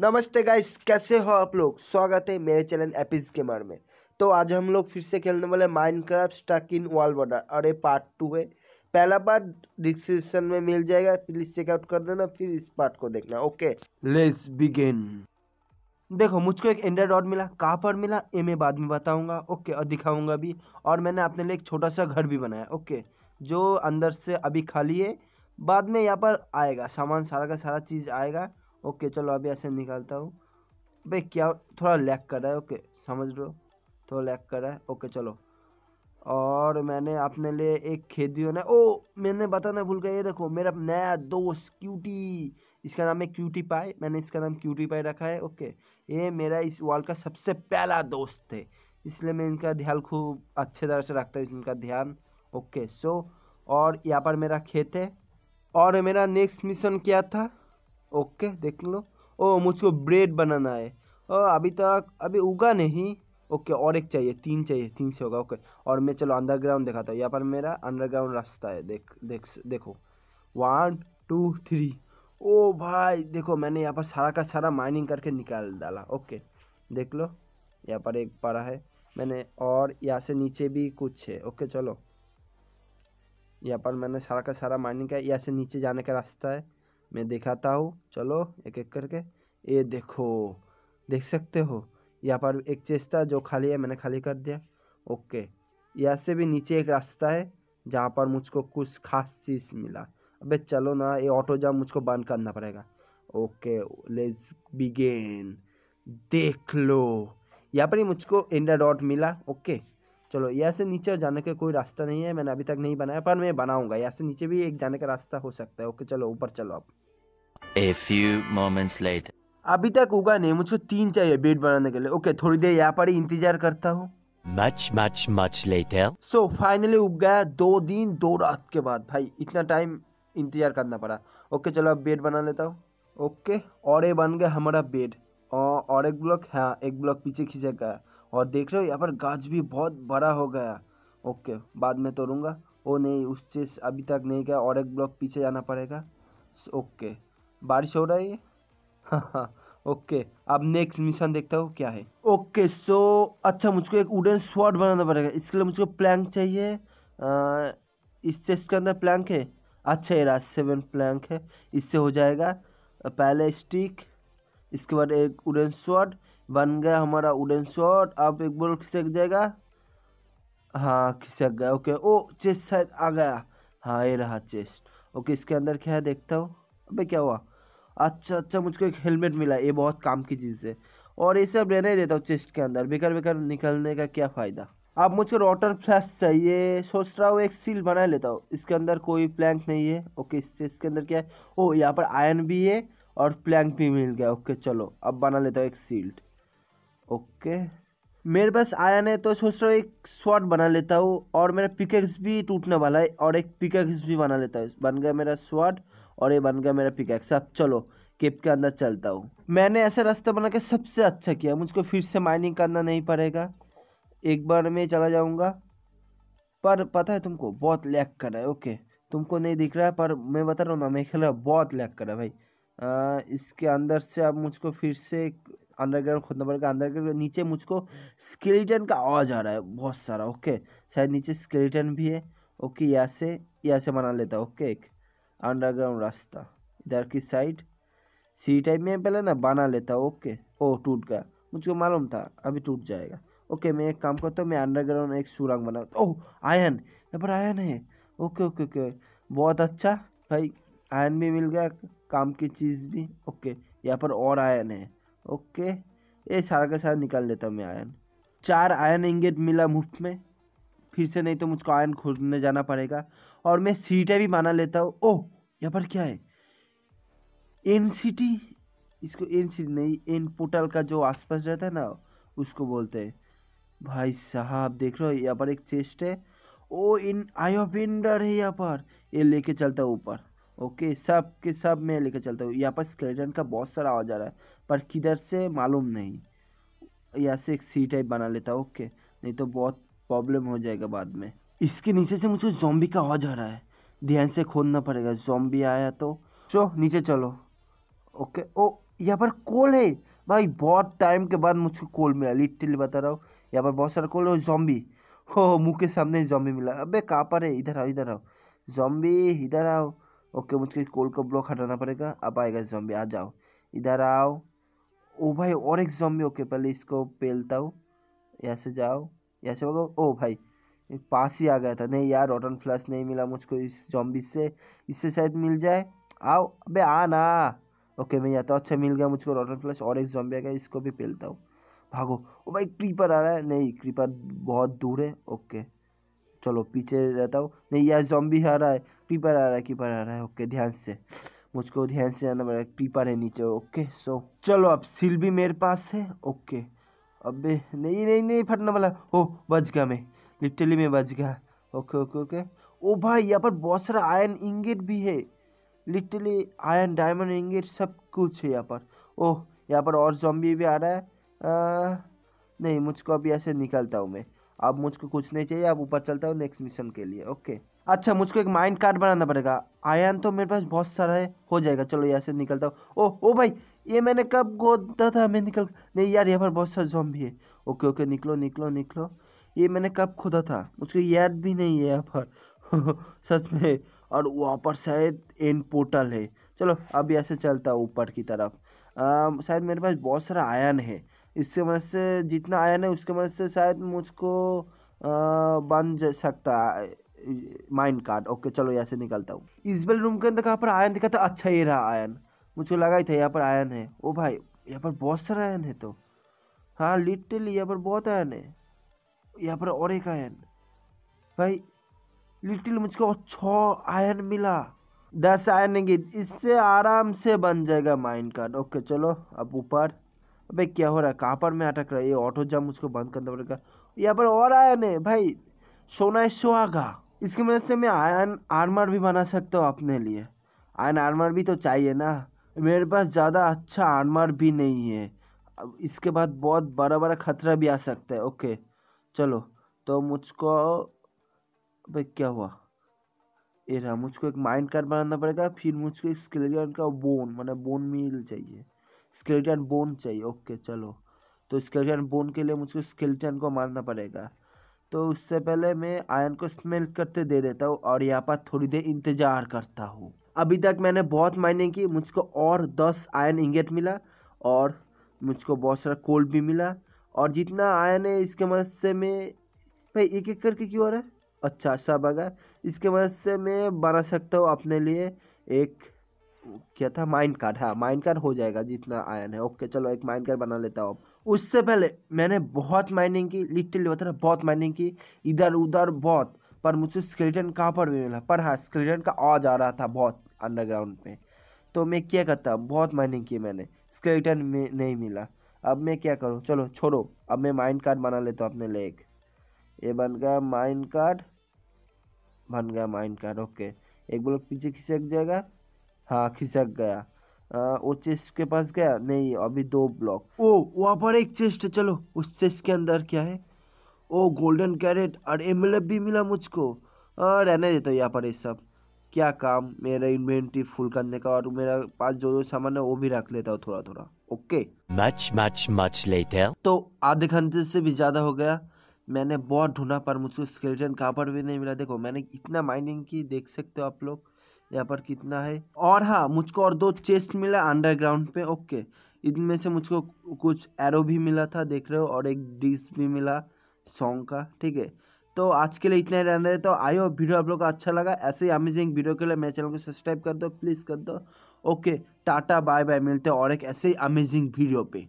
नमस्ते गाइस कैसे हो आप लोग स्वागत है मेरे चैनल एपिस गेमर में तो आज हम लोग फिर से खेलने वाले Minecraft stuck in wall border और ये पार्ट टू है पहला पार्ट डिस्क्रिप्शन में मिल जाएगा प्लीज़ चेकआउट कर देना फिर इस पार्ट को देखना ओके लेट्स बिगिन देखो मुझको एक एंड्रॉइड डॉट मिला कहाँ पर मिला ये मैं बाद में बताऊँगा ओके और दिखाऊँगा भी और मैंने अपने लिए एक छोटा सा घर भी बनाया ओके जो अंदर से अभी खाली है बाद में यहाँ पर आएगा सामान सारा का सारा चीज़ आएगा ओके चलो अभी ऐसे निकालता हूँ भाई क्या थोड़ा लैक कर रहा है ओके समझ लो थोड़ा लैक कर रहा है ओके चलो और मैंने अपने लिए एक खेत भी होना ओ मैंने बताना भूल गया ये देखो मेरा नया दोस्त क्यूटी इसका नाम है क्यूटी पाई मैंने इसका नाम क्यूटी पाई रखा है ओके ये मेरा इस वर्ल्ड का सबसे पहला दोस्त थे इसलिए मैं इनका ध्यान खूब अच्छे तरह से रखता हूँ इनका ध्यान ओके सो और यहाँ पर मेरा खेत है और मेरा नेक्स्ट मिशन क्या था ओके देख लो ओ मुझको ब्रेड बनाना है ओ अभी तक अभी उगा नहीं ओके और एक चाहिए तीन चाहिए तीन से होगा ओके और मैं चलो अंडरग्राउंड दिखाता हूँ यहाँ पर मेरा अंडरग्राउंड रास्ता है देख देख देखो वन टू थ्री ओ भाई देखो मैंने यहाँ पर सारा का सारा माइनिंग करके निकाल डाला ओके देख लो यहाँ पर एक पड़ा है मैंने और यहाँ से नीचे भी कुछ है ओके चलो यहाँ पर मैंने सारा का सारा माइनिंग किया यहाँ से नीचे जाने का रास्ता है मैं दिखाता हूँ चलो एक एक करके ये देखो देख सकते हो यहाँ पर एक चेस्ट था जो खाली है मैंने खाली कर दिया ओके यहाँ से भी नीचे एक रास्ता है जहाँ पर मुझको कुछ खास चीज़ मिला अबे चलो ना ये ऑटो जाम मुझको बंद करना पड़ेगा ओके लेट्स बिगेन देख लो यहाँ पर ही मुझको इंडा डॉट मिला ओके चलो यहाँ से नीचे जाने का कोई रास्ता नहीं है मैंने अभी तक नहीं बनाया पर मैं बनाऊंगा यहाँ से नीचे भी एक जाने का रास्ता हो सकता है ओके चलो ऊपर चलो अब ए फ्यू मोमेंट्स later. अभी तक उगा नहीं मुझको तीन चाहिए बेड बनाने के लिए ओके थोड़ी देर यहाँ पर ही इंतजार करता हूँ much much much later. So finally उग गया दो दिन दो रात के बाद भाई इतना टाइम इंतजार करना पड़ा ओके चलो अब बेड बना लेता हूँ ओके और ये बन गया हमारा बेड और एक ब्लॉक हाँ एक ब्लॉक पीछे खींचा गया और देख रहे हो यहाँ पर गाछ भी बहुत बड़ा हो गया ओके बाद में तोड़ूँगा ओ नहीं उस चीज़ अभी तक नहीं गया और एक ब्लॉक पीछे जाना पड़ेगा ओके बारिश हो रही है हाँ हाँ ओके अब नेक्स्ट मिशन देखता हूँ क्या है ओके सो अच्छा मुझको एक वुडन स्वॉट बनाना पड़ेगा इसके लिए मुझको प्लैंक चाहिए आ, इस चेस्ट के अंदर प्लैंक है अच्छा ये रहा सेवन प्लैंक है इससे हो जाएगा पहले स्टिक इसके बाद एक वुडन स्वॉट बन गया हमारा उडन शॉट अब एक बोल खिसक जाएगा हाँ खिसक गया ओके ओ चेस्ट शायद आ गया हाँ ये रहा चेस्ट ओके इसके अंदर क्या है देखता हूँ अबे क्या हुआ अच्छा अच्छा मुझको एक हेलमेट मिला ये बहुत काम की चीज़ है और ये सब रहने देता हूँ चेस्ट के अंदर बेकार बेकार निकलने का क्या फ़ायदा अब मुझको रोटर फ्लैश चाहिए सोच रहा हूँ एक सील बना लेता हूँ इसके अंदर कोई प्लैंक नहीं है ओके इस चेस्ट के अंदर क्या है ओ यहाँ पर आयन भी है और प्लैंक भी मिल गया ओके चलो अब बना लेता हूँ एक सील्ड ओके मेरे पास आया नहीं तो सोच रहा हूँ एक शॉट बना लेता हूँ और मेरा पिकेक्स भी टूटने वाला है और एक पिकेक्स भी बना लेता हूँ बन गया मेरा शॉट और ये बन गया मेरा पिकेक्स अब चलो केप के अंदर चलता हूँ मैंने ऐसा रास्ता बना के सबसे अच्छा किया मुझको फिर से माइनिंग करना नहीं पड़ेगा एक बार मैं चला जाऊँगा पर पता है तुमको बहुत लैक कर रहा है ओके तुमको नहीं दिख रहा है पर मैं बता रहा हूँ ना मैं खेल रहा बहुत लैक कर रहा है भाई आ, इसके अंदर से अब मुझको फिर से अंडरग्राउंड खुद नंबर का अंडरग्राउंड नीचे मुझको स्केलेटन का आवाज़ आ रहा है बहुत सारा ओके शायद नीचे स्केलेटन भी है ओके यहाँ से यहाँ से बना लेता ओके एक अंडरग्राउंड रास्ता इधर की साइड सी टाइप में पहले ना बना लेता ओके ओ टूट गया मुझको मालूम था अभी टूट जाएगा ओके मैं एक काम करता हूँ मैं अंडरग्राउंड एक सुरंग बनाता ओह आयन यहाँ पर आयन है ओके ओके ओके बहुत अच्छा भाई आयन भी मिल गया काम की चीज़ भी ओके यहाँ पर और आयन है ओके ये सारा का सारा निकाल लेता मैं आयन चार आयन इंगेट मिला मुफ्त में फिर से नहीं तो मुझको आयन खोजने जाना पड़ेगा और मैं सीटें भी माना लेता हूँ ओह यहाँ पर क्या है एन सिटी इसको एन सिटी नहीं एन पोर्टल का जो आसपास रहता है ना उसको बोलते हैं भाई साहब देख रहे हो यहाँ पर एक चेस्ट है ओ इन आयो बिंडर है यहाँ पर ये लेके चलता है ऊपर ओके सब के सब मैं लेकर चलता हूँ यहाँ पर स्केलेटन का बहुत सारा आवाज़ आ रहा है पर किधर से मालूम नहीं यहाँ से एक सी टाइप बना लेता ओके नहीं तो बहुत प्रॉब्लम हो जाएगा बाद में इसके नीचे से मुझे जॉम्बी का आवाज़ आ रहा है ध्यान से खोदना पड़ेगा जॉम्बी आया तो चो नीचे चलो ओके ओ यहाँ पर कोल है भाई बहुत टाइम के बाद मुझको कोल मिला लिटली बता रहा हूँ यहाँ पर बहुत सारा कोल है जॉम्बी हो मुँह के सामने जॉम्बी मिला अबे कहाँ पर है इधर आओ इधर आओ जॉम्बी इधर आओ ओके मुझको इस कोल को ब्लॉक हटाना पड़ेगा अब आएगा जॉम्बी आ जाओ इधर आओ ओ भाई और एक जॉम्बी ओके पहले इसको पेलता हूँ यहाँ से जाओ यहाँ से होगा ओ भाई पास ही आ गया था नहीं यार रोटन फ्लैश नहीं मिला मुझको इस जॉम्बी से इससे शायद मिल जाए आओ अबे आना ओके मैं यहाँ तो अच्छा मिल गया मुझको रोटन फ्लैश और एक जॉम्बी आ गया इसको भी पेलता हूँ भागो ओ भाई क्रीपर आ रहा है नहीं क्रीपर बहुत दूर है ओके चलो पीछे रहता हूँ नहीं यार जॉम्बी आ रहा है पीपर आ रहा है पीपर आ रहा है ओके ध्यान से मुझको ध्यान से जाना पड़ेगा पीपर है नीचे ओके सो चलो अब सिल भी मेरे पास है ओके अबे नहीं नहीं नहीं फटने वाला हो बच गया मैं लिटरली मैं बच गया ओके ओके ओके ओ भाई यहाँ पर बहुत सारा आयरन इंगेट भी है लिटरली आयरन डायमंड इंगेट सब कुछ है यहाँ पर ओह यहाँ पर और जॉम्बी भी आ रहा है आ, नहीं मुझको अभी ऐसे निकलता हूँ मैं अब मुझको कुछ नहीं चाहिए अब ऊपर चलता हूँ नेक्स्ट मिशन के लिए ओके अच्छा मुझको एक माइंड कार्ड बनाना पड़ेगा आयन तो मेरे पास बहुत सारा है हो जाएगा चलो यहाँ से निकलता हूँ ओ ओ भाई ये मैंने कब गोदा था मैं निकल नहीं यार यहाँ पर बहुत सारे भी है ओके ओके निकलो निकलो निकलो ये मैंने कब खोदा था मुझको याद भी नहीं है यहाँ पर सच में और वहाँ पर शायद एन पोर्टल है चलो अब यहाँ से चलता हूँ ऊपर की तरफ शायद मेरे पास बहुत सारा आयन है इसके मदद से जितना आयन है उसके मदद से शायद मुझको बन सकता माइंड कार्ड ओके चलो यहाँ से निकलता हूँ बेल रूम के अंदर कहाँ पर आयन दिखा था अच्छा ये रहा आयन मुझे लगा ही था तो यहाँ पर आयन है ओ भाई यहाँ पर बहुत सारा आयन है तो हाँ लिटरली यहाँ पर बहुत आयन है यहाँ पर और एक आयन भाई लिटिल मुझको छ आयन मिला दस आयन की इससे आराम से बन जाएगा माइंड कार्ड ओके चलो अब ऊपर अबे क्या हो रहा है कहाँ पर मैं अटक रहा है ये ऑटो जाम मुझको बंद करना पड़ेगा यहाँ पर और आयन है भाई सोना है सुहागा इसकी मदद से मैं आयन आर्मर भी बना सकता हूँ अपने लिए आयन आर्मर भी तो चाहिए ना मेरे पास ज़्यादा अच्छा आर्मर भी नहीं है अब इसके बाद बहुत बड़ा बड़ा खतरा भी आ सकता है ओके चलो तो मुझको भाई क्या हुआ ये रहा मुझको एक माइंड कार्ड बनाना पड़ेगा फिर मुझको एक स्केलेटन का बोन मैंने बोन मिल चाहिए स्केलेटन बोन चाहिए ओके चलो तो स्केलेटन बोन के लिए मुझको स्केलेटन को मारना पड़ेगा तो उससे पहले मैं आयन को स्मेल्ट करते दे देता हूँ और यहाँ पर थोड़ी देर इंतज़ार करता हूँ अभी तक मैंने बहुत मायने की मुझको और दस आयन इंगेट मिला और मुझको बहुत सारा कोल्ड भी मिला और जितना आयन है इसके मदद से मैं भाई एक एक करके क्यों आ रहा है अच्छा सब अगर इसके मदद से मैं बना सकता हूँ अपने लिए एक क्या था माइंड कार्ड हाँ माइंड कार्ड हो जाएगा जितना आयन है ओके चलो एक माइंड कार्ड बना लेता हूँ अब उससे पहले मैंने बहुत माइनिंग की लिटरली बता रहा बहुत माइनिंग की इधर उधर बहुत पर मुझे स्केलेटन कहाँ पर भी मिला पर हाँ स्केलेटन का आज आ रहा था बहुत अंडरग्राउंड में तो मैं क्या करता बहुत माइनिंग की मैंने स्केलेटन में नहीं मिला अब मैं क्या करूँ चलो छोड़ो अब मैं माइंड कार्ड बना लेता हूँ अपने लेक ये बन गया माइंड कार्ड बन गया माइंड कार्ड ओके एक बोलो पीछे खिसक जाएगा हाँ खिसक गया वो चेस्ट के पास गया नहीं अभी दो ब्लॉक ओ वहाँ पर एक चेस्ट है चलो उस चेस्ट के अंदर क्या है ओ गोल्डन कैरेट और एम भी मिला मुझको रहने देता तो यहाँ पर ये सब क्या काम मेरा इन्वेंट्री फुल करने का और मेरा पास जो जो सामान है वो भी रख लेता हूँ थोड़ा थोड़ा okay much much much later तो आधे घंटे से भी ज़्यादा हो गया मैंने बहुत ढूंढा पर मुझको स्केलेटन कहाँ पर भी नहीं मिला देखो मैंने इतना माइनिंग की देख सकते हो आप लोग यहाँ पर कितना है और हाँ मुझको और दो चेस्ट मिला अंडरग्राउंड पे ओके इनमें से मुझको कुछ एरो भी मिला था देख रहे हो और एक डिस्क भी मिला सॉन्ग का ठीक है तो आज के लिए इतना ही रहने तो आई होप वीडियो आप लोग को अच्छा लगा ऐसे ही अमेजिंग वीडियो के लिए मेरे चैनल को सब्सक्राइब कर दो प्लीज़ कर दो ओके टाटा बाय बाय मिलते हैं और एक ऐसे ही अमेजिंग वीडियो पे